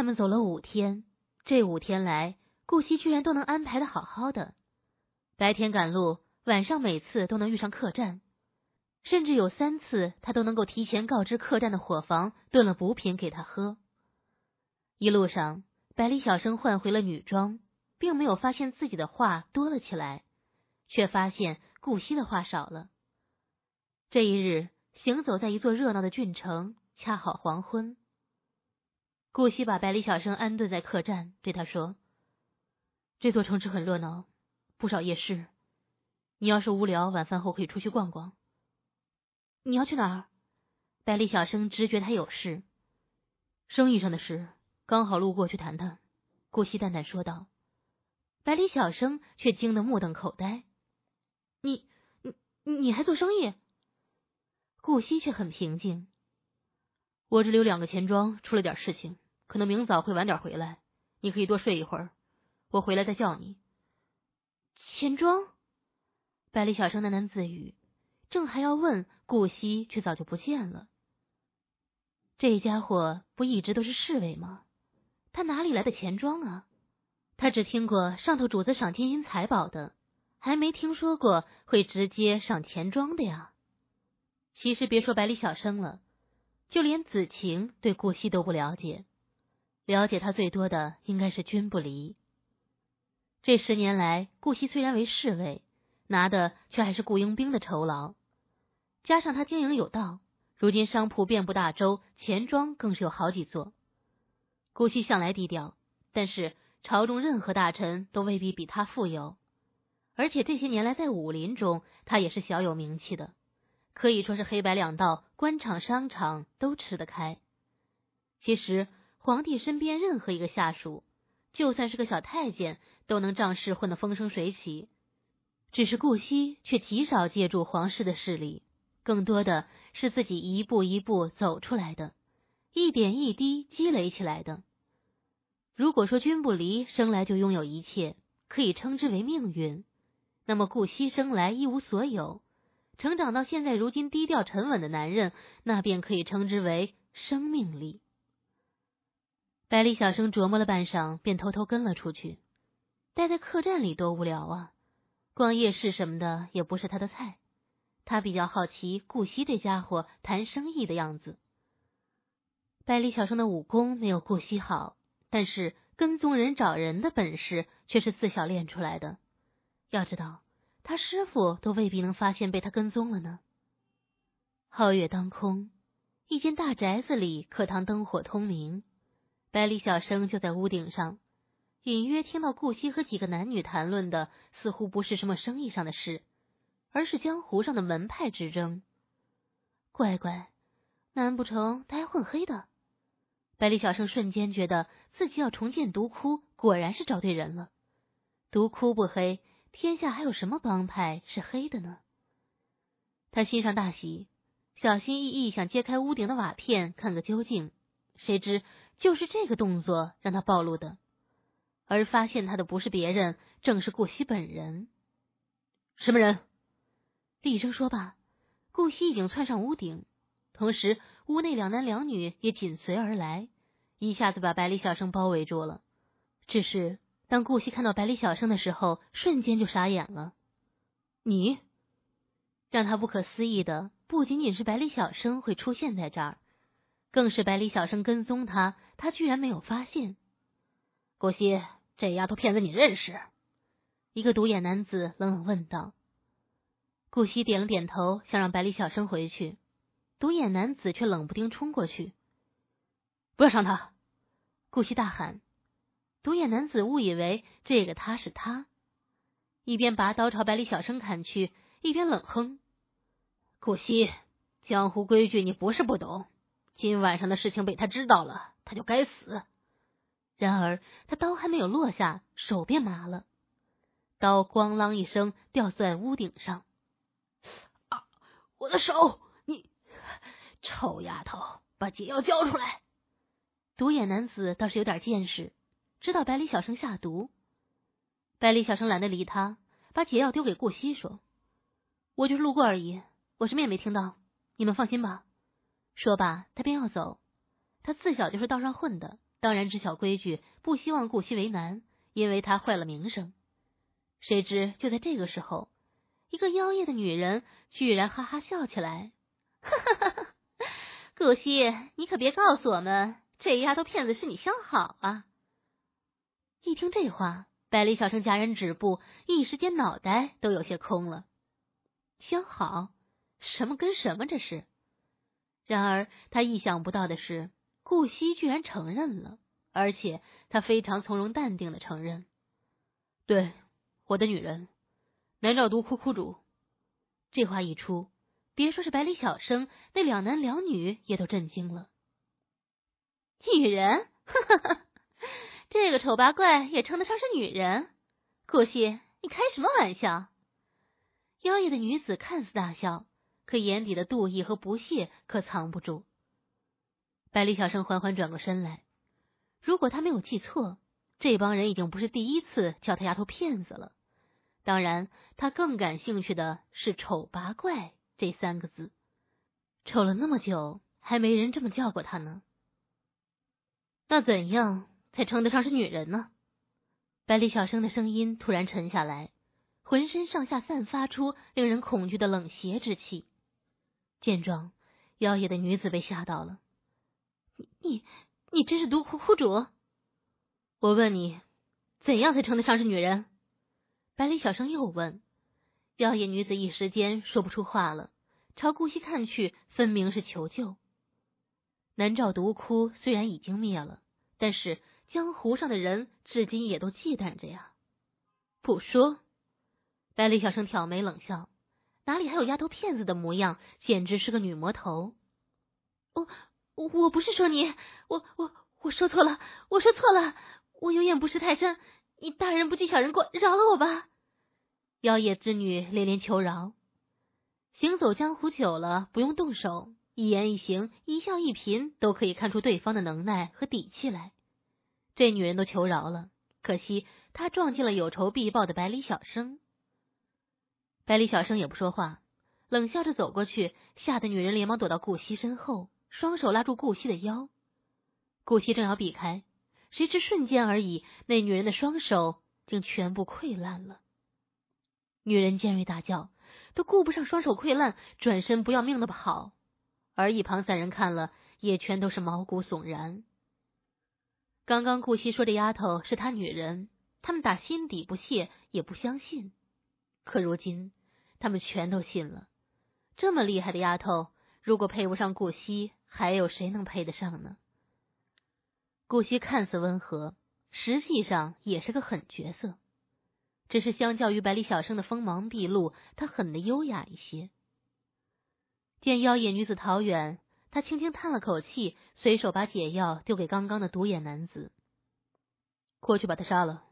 他们走了五天，这五天来，顾惜居然都能安排的好好的，白天赶路，晚上每次都能遇上客栈，甚至有三次他都能够提前告知客栈的伙房炖了补品给他喝。一路上，百里小生换回了女装，并没有发现自己的话多了起来，却发现顾惜的话少了。这一日，行走在一座热闹的郡城，恰好黄昏。顾惜把百里小生安顿在客栈，对他说：“这座城池很热闹，不少夜市。你要是无聊，晚饭后可以出去逛逛。你要去哪儿？”百里小生直觉他有事，生意上的事，刚好路过去谈谈。顾惜淡淡说道。百里小生却惊得目瞪口呆：“你你你还做生意？”顾惜却很平静。我这里有两个钱庄出了点事情，可能明早会晚点回来。你可以多睡一会儿，我回来再叫你。钱庄，百里小生喃喃自语，正还要问顾惜，却早就不见了。这家伙不一直都是侍卫吗？他哪里来的钱庄啊？他只听过上头主子赏金银财宝的，还没听说过会直接赏钱庄的呀。其实别说百里小生了。就连子晴对顾惜都不了解，了解他最多的应该是君不离。这十年来，顾惜虽然为侍卫，拿的却还是雇佣兵的酬劳，加上他经营有道，如今商铺遍布大周，钱庄更是有好几座。顾惜向来低调，但是朝中任何大臣都未必比他富有，而且这些年来在武林中，他也是小有名气的，可以说是黑白两道。官场、商场都吃得开。其实，皇帝身边任何一个下属，就算是个小太监，都能仗势混得风生水起。只是顾惜却极少借助皇室的势力，更多的是自己一步一步走出来的，一点一滴积累起来的。如果说君不离生来就拥有一切，可以称之为命运，那么顾惜生来一无所有。成长到现在，如今低调沉稳的男人，那便可以称之为生命力。百里小生琢磨了半晌，便偷偷跟了出去。待在客栈里多无聊啊！逛夜市什么的也不是他的菜。他比较好奇顾惜这家伙谈生意的样子。百里小生的武功没有顾惜好，但是跟踪人找人的本事却是自小练出来的。要知道。他师傅都未必能发现被他跟踪了呢。皓月当空，一间大宅子里，课堂灯火通明。百里小生就在屋顶上，隐约听到顾惜和几个男女谈论的，似乎不是什么生意上的事，而是江湖上的门派之争。乖乖，难不成他还混黑的？百里小生瞬间觉得自己要重建毒窟，果然是找对人了。毒窟不黑。天下还有什么帮派是黑的呢？他心上大喜，小心翼翼想揭开屋顶的瓦片看个究竟，谁知就是这个动作让他暴露的，而发现他的不是别人，正是顾惜本人。什么人？厉声说罢，顾惜已经窜上屋顶，同时屋内两男两女也紧随而来，一下子把百里小生包围住了。只是……当顾惜看到百里小生的时候，瞬间就傻眼了。你，让他不可思议的不仅仅是百里小生会出现在这儿，更是百里小生跟踪他，他居然没有发现。顾惜，这丫头片子，你认识？一个独眼男子冷冷问道。顾惜点了点头，想让百里小生回去，独眼男子却冷不丁冲过去，不要伤他！顾惜大喊。独眼男子误以为这个他是他，一边拔刀朝百里小生砍去，一边冷哼：“顾惜，江湖规矩你不是不懂。今晚上的事情被他知道了，他就该死。”然而他刀还没有落下，手便麻了，刀咣啷一声掉在屋顶上。啊！我的手！你臭丫头，把解药交出来！独眼男子倒是有点见识。知道百里小生下毒，百里小生懒得理他，把解药丢给顾惜说：“我就是路过而已，我什么也没听到，你们放心吧。”说罢，他便要走。他自小就是道上混的，当然知晓规矩，不希望顾惜为难，因为他坏了名声。谁知就在这个时候，一个妖艳的女人居然哈哈笑起来：“哈哈哈哈，顾惜，你可别告诉我们，这丫头片子是你相好啊！”一听这话，百里小生戛然止步，一时间脑袋都有些空了。相好，什么跟什么这是？然而他意想不到的是，顾惜居然承认了，而且他非常从容淡定的承认，对，我的女人，南诏都窟窟主。这话一出，别说是百里小生，那两男两女也都震惊了。女人，哈哈哈。这个丑八怪也称得上是女人，顾惜，你开什么玩笑？妖冶的女子看似大笑，可眼底的妒意和不屑可藏不住。百里小生缓缓转过身来，如果他没有记错，这帮人已经不是第一次叫他丫头骗子了。当然，他更感兴趣的是“丑八怪”这三个字，丑了那么久，还没人这么叫过他呢。那怎样？才称得上是女人呢。百里小生的声音突然沉下来，浑身上下散发出令人恐惧的冷邪之气。见状，妖冶的女子被吓到了：“你、你、你真是毒窟窟主？我问你，怎样才称得上是女人？”百里小生又问。妖冶女子一时间说不出话了，朝顾惜看去，分明是求救。南诏毒窟虽然已经灭了，但是。江湖上的人至今也都忌惮着呀。不说，百里小生挑眉冷笑，哪里还有丫头片子的模样？简直是个女魔头！我我我不是说你，我我我说错了，我说错了，我有眼不识泰山。你大人不计小人过，饶了我吧！妖夜之女连连求饶。行走江湖久了，不用动手，一言一行，一笑一颦，都可以看出对方的能耐和底气来。这女人都求饶了，可惜她撞见了有仇必报的百里小生。百里小生也不说话，冷笑着走过去，吓得女人连忙躲到顾惜身后，双手拉住顾惜的腰。顾惜正要避开，谁知瞬间而已，那女人的双手竟全部溃烂了。女人尖锐大叫，都顾不上双手溃烂，转身不要命的跑。而一旁三人看了，也全都是毛骨悚然。刚刚顾惜说这丫头是他女人，他们打心底不屑，也不相信。可如今，他们全都信了。这么厉害的丫头，如果配不上顾惜，还有谁能配得上呢？顾惜看似温和，实际上也是个狠角色。只是相较于百里小生的锋芒毕露，他狠的优雅一些。见妖冶女子逃远。他轻轻叹了口气，随手把解药丢给刚刚的独眼男子，过去把他杀了，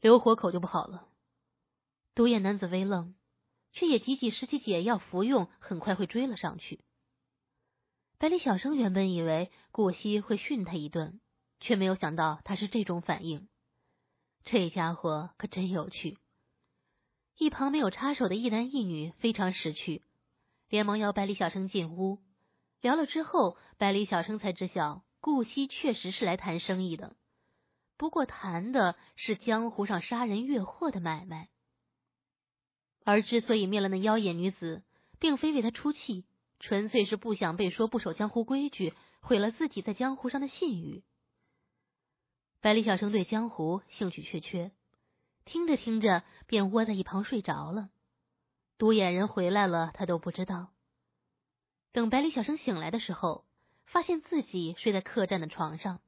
留活口就不好了。独眼男子微愣，却也急急拾起解药服用，很快会追了上去。百里小生原本以为顾惜会训他一顿，却没有想到他是这种反应，这家伙可真有趣。一旁没有插手的一男一女非常识趣，连忙邀百里小生进屋。聊了之后，百里小生才知晓顾惜确实是来谈生意的，不过谈的是江湖上杀人越货的买卖。而之所以灭了那妖眼女子，并非为她出气，纯粹是不想被说不守江湖规矩，毁了自己在江湖上的信誉。百里小生对江湖兴趣缺缺，听着听着便窝在一旁睡着了。独眼人回来了，他都不知道。等百里小生醒来的时候，发现自己睡在客栈的床上，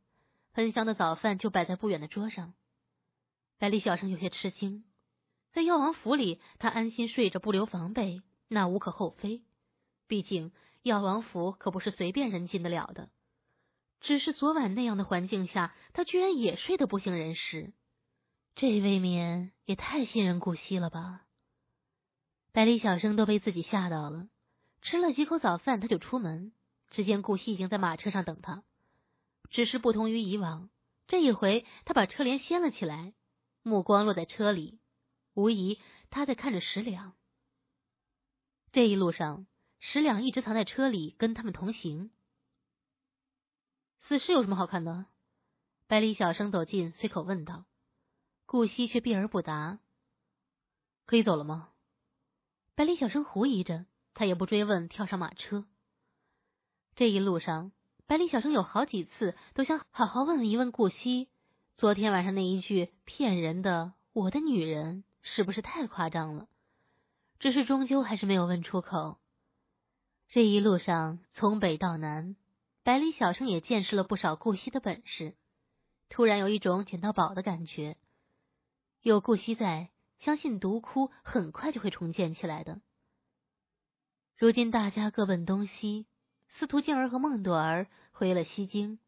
喷香的早饭就摆在不远的桌上。百里小生有些吃惊，在药王府里，他安心睡着，不留防备，那无可厚非。毕竟药王府可不是随便人进得了的。只是昨晚那样的环境下，他居然也睡得不省人事，这未免也太信任顾惜了吧？百里小生都被自己吓到了。吃了几口早饭，他就出门。只见顾惜已经在马车上等他，只是不同于以往，这一回他把车帘掀了起来，目光落在车里，无疑他在看着石凉。这一路上，石凉一直藏在车里跟他们同行。死尸有什么好看的？百里小生走近，随口问道。顾惜却避而不答。可以走了吗？百里小生狐疑着。他也不追问，跳上马车。这一路上，百里小生有好几次都想好好问一问顾惜，昨天晚上那一句骗人的“我的女人”是不是太夸张了？只是终究还是没有问出口。这一路上从北到南，百里小生也见识了不少顾惜的本事，突然有一种捡到宝的感觉。有顾惜在，相信毒窟很快就会重建起来的。如今大家各奔东西，司徒静儿和孟朵儿回了西京，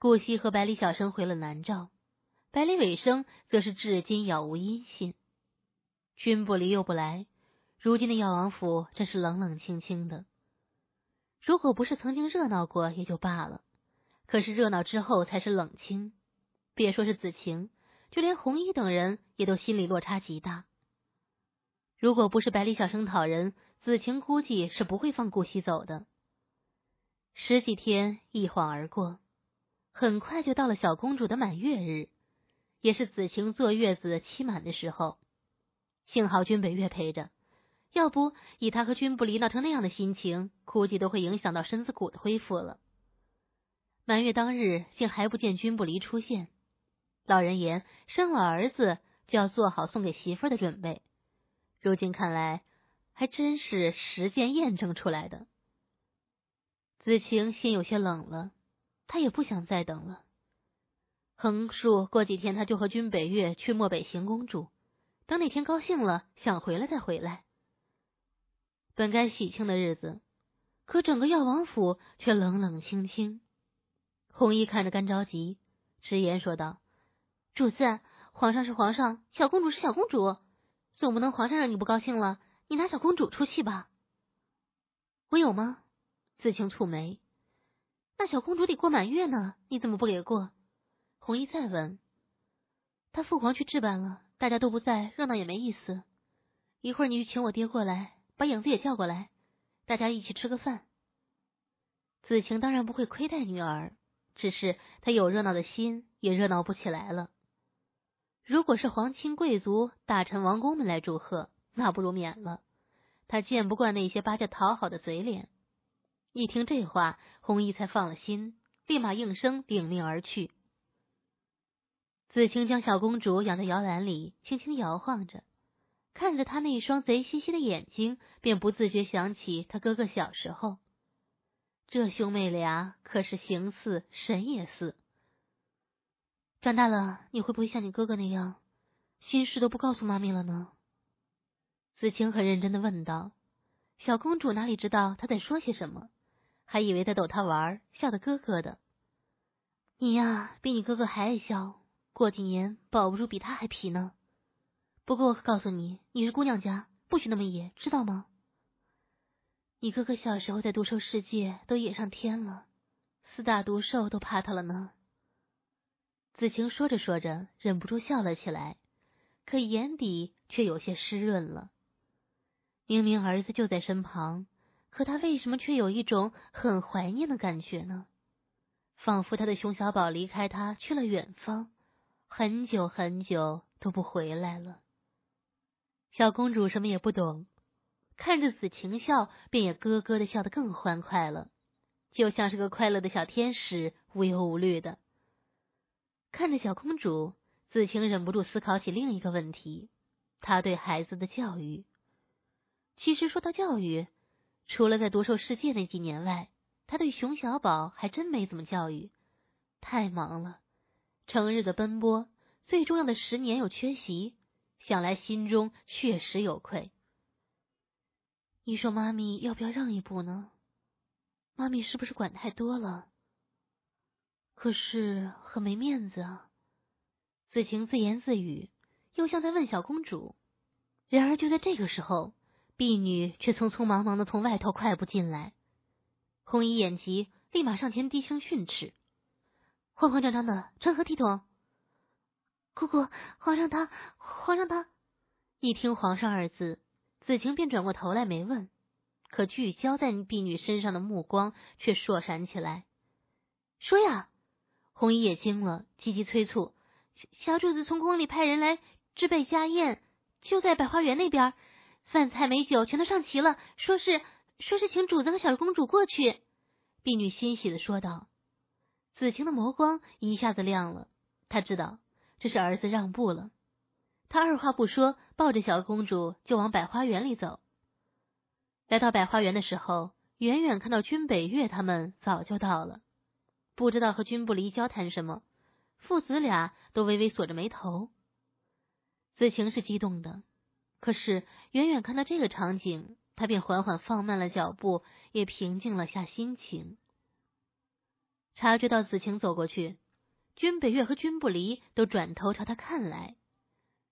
顾惜和百里小生回了南诏，百里尾生则是至今杳无音信。君不离又不来，如今的药王府真是冷冷清清的。如果不是曾经热闹过也就罢了，可是热闹之后才是冷清。别说是子晴，就连红衣等人也都心理落差极大。如果不是百里小生讨人。子晴估计是不会放顾惜走的。十几天一晃而过，很快就到了小公主的满月日，也是子晴坐月子期满的时候。幸好君北月陪着，要不以他和君不离闹成那样的心情，估计都会影响到身子骨的恢复了。满月当日，竟还不见君不离出现。老人言，生了儿子就要做好送给媳妇的准备。如今看来。还真是时间验证出来的。子晴心有些冷了，她也不想再等了。横竖过几天，她就和君北月去漠北行公主。等哪天高兴了，想回来再回来。本该喜庆的日子，可整个药王府却冷冷清清。红衣看着干着急，直言说道：“主子，皇上是皇上，小公主是小公主，总不能皇上让你不高兴了。”你拿小公主出气吧？我有吗？子晴蹙眉。那小公主得过满月呢，你怎么不给过？红衣再问。他父皇去置办了，大家都不在，热闹也没意思。一会儿你去请我爹过来，把影子也叫过来，大家一起吃个饭。子晴当然不会亏待女儿，只是她有热闹的心，也热闹不起来了。如果是皇亲贵族、大臣、王公们来祝贺。那不如免了。他见不惯那些巴结讨好的嘴脸。一听这话，红衣才放了心，立马应声领命而去。子清将小公主养在摇篮里，轻轻摇晃着，看着她那一双贼兮兮的眼睛，便不自觉想起他哥哥小时候。这兄妹俩可是形似神也似。长大了，你会不会像你哥哥那样，心事都不告诉妈咪了呢？子晴很认真的问道：“小公主哪里知道她在说些什么？还以为在逗她玩，笑得咯咯的。你呀，比你哥哥还爱笑，过几年保不住比他还皮呢。不过我可告诉你，你是姑娘家，不许那么野，知道吗？你哥哥小时候在毒兽世界都野上天了，四大毒兽都怕他了呢。”子晴说着说着，忍不住笑了起来，可眼底却有些湿润了。明明儿子就在身旁，可他为什么却有一种很怀念的感觉呢？仿佛他的熊小宝离开他去了远方，很久很久都不回来了。小公主什么也不懂，看着子晴笑，便也咯咯的笑得更欢快了，就像是个快乐的小天使，无忧无虑的。看着小公主，子晴忍不住思考起另一个问题：他对孩子的教育。其实说到教育，除了在夺兽世界那几年外，他对熊小宝还真没怎么教育。太忙了，成日的奔波，最重要的十年又缺席，想来心中确实有愧。你说妈咪要不要让一步呢？妈咪是不是管太多了？可是很没面子啊！子晴自言自语，又像在问小公主。然而就在这个时候。婢女却匆匆忙忙的从外头快步进来，红衣眼疾，立马上前低声训斥：“慌慌张张的，成何体统？”姑姑，皇上他，皇上他。一听“皇上”二字，子晴便转过头来没问，可聚焦在婢女身上的目光却烁闪起来。“说呀！”红衣也惊了，急急催促：“小主子从宫里派人来置备家宴，就在百花园那边。”饭菜美酒全都上齐了，说是说是请主子和小公主过去。婢女欣喜的说道。子晴的眸光一下子亮了，他知道这是儿子让步了。他二话不说，抱着小公主就往百花园里走。来到百花园的时候，远远看到君北月他们早就到了，不知道和君不离交谈什么，父子俩都微微锁着眉头。子晴是激动的。可是，远远看到这个场景，他便缓缓放慢了脚步，也平静了下心情。察觉到子晴走过去，君北月和君不离都转头朝他看来。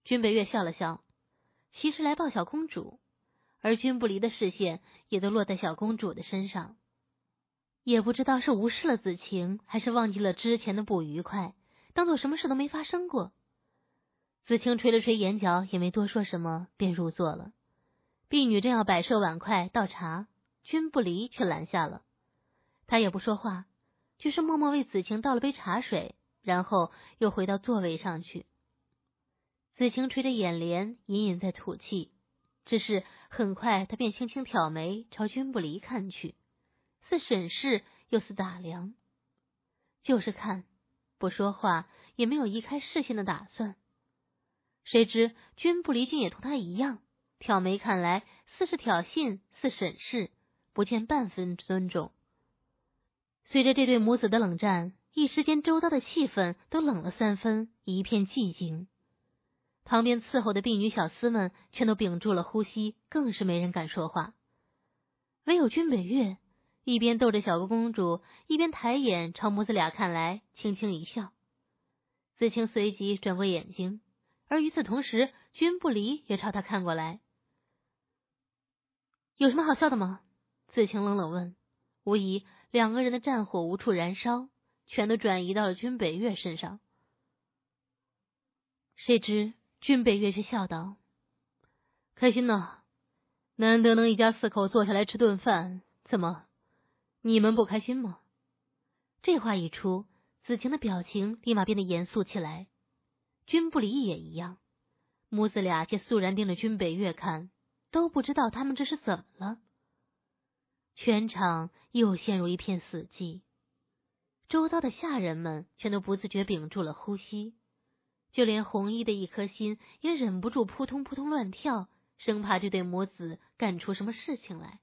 君北月笑了笑，其实来抱小公主，而君不离的视线也都落在小公主的身上。也不知道是无视了子晴，还是忘记了之前的不愉快，当做什么事都没发生过。子清垂了垂眼角，也没多说什么，便入座了。婢女正要摆设碗筷、倒茶，君不离却拦下了。他也不说话，只是默默为子清倒了杯茶水，然后又回到座位上去。子清垂着眼帘，隐隐在吐气。只是很快，他便轻轻挑眉，朝君不离看去，似审视，又似打量，就是看，不说话，也没有移开视线的打算。谁知君不离竟也同他一样，挑眉看来似是挑衅，似审视，不见半分尊重。随着这对母子的冷战，一时间周遭的气氛都冷了三分，一片寂静。旁边伺候的婢女小厮们全都屏住了呼吸，更是没人敢说话。唯有君北月一边逗着小公主，一边抬眼朝母子俩看来，轻轻一笑。子清随即转过眼睛。而与此同时，君不离也朝他看过来。有什么好笑的吗？子晴冷冷问。无疑，两个人的战火无处燃烧，全都转移到了君北月身上。谁知君北月却笑道：“开心呢，难得能一家四口坐下来吃顿饭，怎么你们不开心吗？”这话一出，子晴的表情立马变得严肃起来。君不离也一样，母子俩皆肃然盯着君北月看，都不知道他们这是怎么了。全场又陷入一片死寂，周遭的下人们全都不自觉屏住了呼吸，就连红衣的一颗心也忍不住扑通扑通乱跳，生怕这对母子干出什么事情来。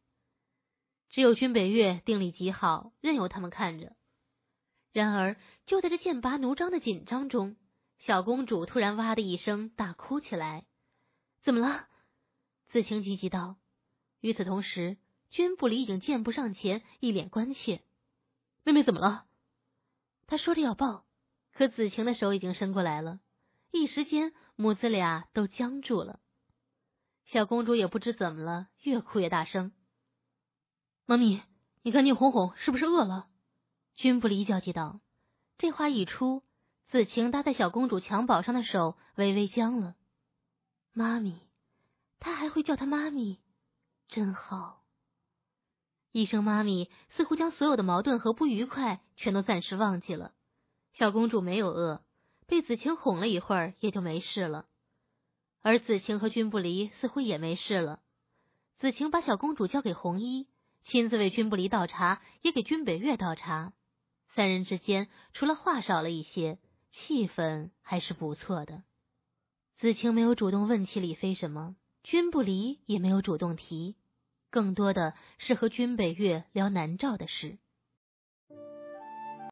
只有君北月定力极好，任由他们看着。然而，就在这剑拔弩张的紧张中。小公主突然哇的一声大哭起来，怎么了？子晴急急道。与此同时，君不离已经箭步上前，一脸关切：“妹妹怎么了？”他说着要抱，可子晴的手已经伸过来了。一时间，母子俩都僵住了。小公主也不知怎么了，越哭越大声。“妈咪，你看你哄哄是不是饿了？”君不离焦急道。这话一出。子晴搭在小公主襁褓上的手微微僵了。妈咪，她还会叫她妈咪，真好。一声妈咪，似乎将所有的矛盾和不愉快全都暂时忘记了。小公主没有饿，被子晴哄了一会儿，也就没事了。而子晴和君不离似乎也没事了。子晴把小公主交给红衣，亲自为君不离倒茶，也给君北月倒茶。三人之间，除了话少了一些。气氛还是不错的，子晴没有主动问起李飞什么，君不离也没有主动提，更多的是和君北月聊南诏的事。